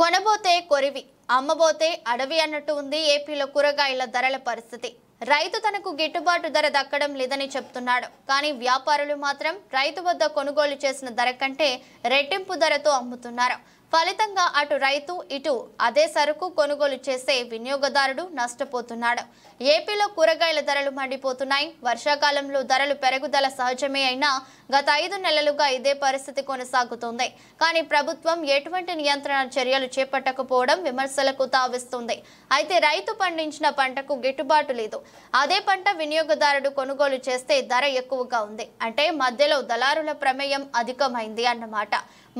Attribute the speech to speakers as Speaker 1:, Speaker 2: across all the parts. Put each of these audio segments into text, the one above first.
Speaker 1: కొనబోతే కొరివి అమ్మబోతే అడవి అన్నట్టు ఉంది ఏపీలో కూరగాయల ధరల పరిస్థితి రైతు తనకు గిట్టుబాటు ధర దక్కడం లేదని చెప్తున్నాడు కానీ వ్యాపారులు మాత్రం రైతు వద్ద కొనుగోలు చేసిన ధర కంటే రెట్టింపు ధరతో అమ్ముతున్నారు ఫలితంగా అటు రైతు ఇటు అదే సరుకు కొనుగోలు చేసే వినియోగదారుడు నష్టపోతున్నాడు ఏపీలో కూరగాయల ధరలు మండిపోతున్నాయి వర్షాకాలంలో ధరలు పెరుగుదల సహజమే అయినా గత ఐదు నెలలుగా ఇదే పరిస్థితి కొనసాగుతోంది కానీ ప్రభుత్వం ఎటువంటి నియంత్రణ చర్యలు చేపట్టకపోవడం విమర్శ సమస్యలకు తావిస్తుంది అయితే రైతు పండించిన పంటకు గిట్టుబాటు లేదు అదే పంట వినియోగదారుడు కొనుగోలు చేస్తే ధర ఎక్కువగా ఉంది అంటే మధ్యలో దళారుల ప్రమేయం అధికమైంది అన్నమాట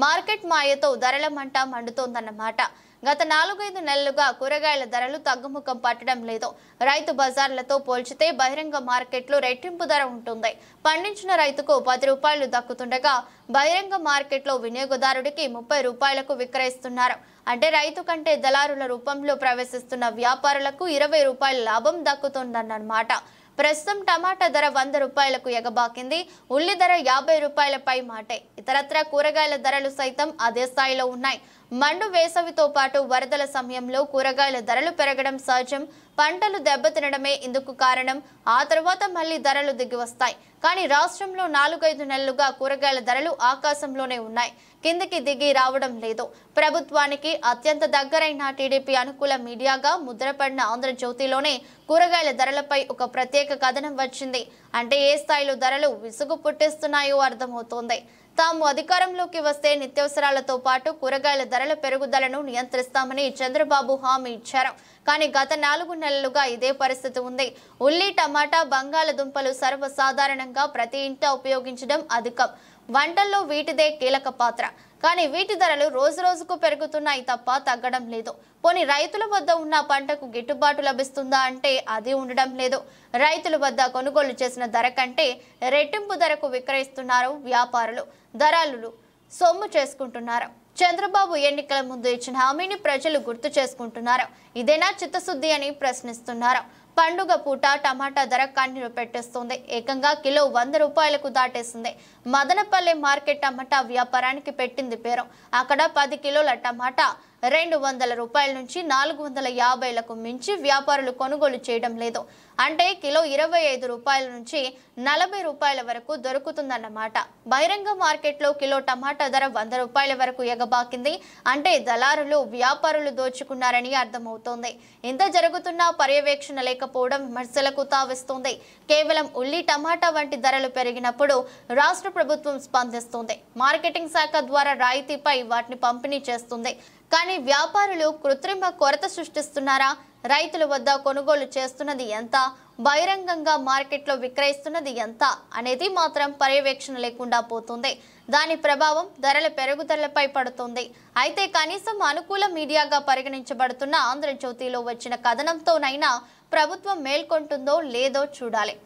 Speaker 1: మార్కెట్ మాయతో ధరల మంట మండుతోందన్నమాట గత నాలుగైదు నెలలుగా కూరగాయల ధరలు తగ్గుముఖం పట్టడం లేదు రైతు బజార్లతో పోల్చితే బహిరంగ మార్కెట్లో రెట్టింపు ధర ఉంటుంది పండించిన రైతుకు పది రూపాయలు దక్కుతుండగా బహిరంగ మార్కెట్లో వినియోగదారుడికి ముప్పై రూపాయలకు విక్రయిస్తున్నారు అంటే రైతు కంటే దళారుల రూపంలో ప్రవేశిస్తున్న వ్యాపారులకు ఇరవై రూపాయల లాభం దక్కుతుందన్నమాట ప్రస్తుతం టమాటా ధర వంద రూపాయలకు ఎగబాకింది ఉల్లి ధర యాభై రూపాయలపై మాటే ఇతరత్ర కూరగాయల ధరలు సైతం అదే స్థాయిలో ఉన్నాయి మండు వేసవితో పాటు వరదల సమయంలో కూరగాయల ధరలు పెరగడం సహజం పంటలు దెబ్బతినడమే ఇందుకు కారణం ఆ తర్వాత మళ్లీ ధరలు దిగివస్తాయి కానీ రాష్ట్రంలో నాలుగైదు నెలలుగా కూరగాయల ధరలు ఆకాశంలోనే ఉన్నాయి కిందికి దిగి రావడం లేదు ప్రభుత్వానికి అత్యంత దగ్గరైన టీడీపీ అనుకూల మీడియాగా ముద్రపడిన ఆంధ్రజ్యోతిలోనే కూరగాయల ధరలపై ఒక ప్రత్యేక కథనం వచ్చింది అంటే ఏ స్థాయిలో ధరలు విసుగు పుట్టిస్తున్నాయో అర్థమవుతోంది తాము అధికారంలోకి వస్తే నిత్యవసరాలతో పాటు కూరగాయల ధరల పెరుగుదలను నియంత్రిస్తామని చంద్రబాబు హామీ ఇచ్చారు కానీ గత నాలుగు నెలలుగా ఇదే పరిస్థితి ఉంది ఉల్లి టమాటా బంగాళదుంపలు సర్వసాధారణంగా సాధారణంగా ప్రతి ఇంట ఉపయోగించడం అధికం వంటల్లో వీటిదే కీలక పాత్ర కానీ వీటి ధరలు రోజు రోజుకు పెరుగుతున్నాయి తప్ప తగ్గడం లేదు పోనీ రైతుల వద్ద ఉన్న పంటకు గిట్టుబాటు లభిస్తుందా అంటే అది ఉండడం లేదు రైతుల వద్ద కొనుగోలు చేసిన ధర కంటే రెట్టింపు ధరకు విక్రయిస్తున్నారు వ్యాపారులు దరాలు సొమ్ము చేసుకుంటున్నారు చంద్రబాబు ఎన్నికల ముందు ఇచ్చిన హామీని ప్రజలు గుర్తు చేసుకుంటున్నారు ఇదేనా చిత్తశుద్ధి అని ప్రశ్నిస్తున్నారు పండుగ పూట టమాటా ధర కన్నీరు పెట్టేస్తుంది ఏకంగా కిలో వంద రూపాయలకు దాటేసింది మదనపల్లె మార్కెట్ టమాటా వ్యాపారానికి పెట్టింది పేరు అక్కడ పది కిలోల టమాటా రెండు వందల రూపాయల నుంచి నాలుగు వందల యాభైలకు మించి వ్యాపారులు కొనుగోలు చేయడం లేదు అంటే కిలో ఇరవై ఐదు రూపాయల నుంచి నలభై రూపాయల వరకు దొరుకుతుందన్నమాట బహిరంగ మార్కెట్లో కిలో టమాటా ధర వంద రూపాయల వరకు ఎగ ఎగబాకింది అంటే దళారులు వ్యాపారులు దోచుకున్నారని అర్థమవుతోంది ఇంత జరుగుతున్న పర్యవేక్షణ లేకపోవడం విమర్శలకు తావిస్తోంది కేవలం ఉల్లి టమాటా వంటి ధరలు పెరిగినప్పుడు రాష్ట్ర ప్రభుత్వం స్పందిస్తుంది మార్కెటింగ్ శాఖ ద్వారా రాయితీపై వాటిని పంపిణీ చేస్తుంది కానీ వ్యాపారులు కృత్రిమ కొరత సృష్టిస్తున్నారా రైతుల వద్ద కొనుగోలు చేస్తున్నది ఎంత బహిరంగంగా మార్కెట్లో విక్రయిస్తున్నది ఎంత అనేది మాత్రం పర్యవేక్షణ లేకుండా పోతుంది దాని ప్రభావం ధరల పెరుగుదలపై పడుతుంది అయితే కనీసం అనుకూల మీడియాగా పరిగణించబడుతున్న ఆంధ్రజ్యోతిలో వచ్చిన కథనంతోనైనా ప్రభుత్వం మేల్కొంటుందో లేదో చూడాలి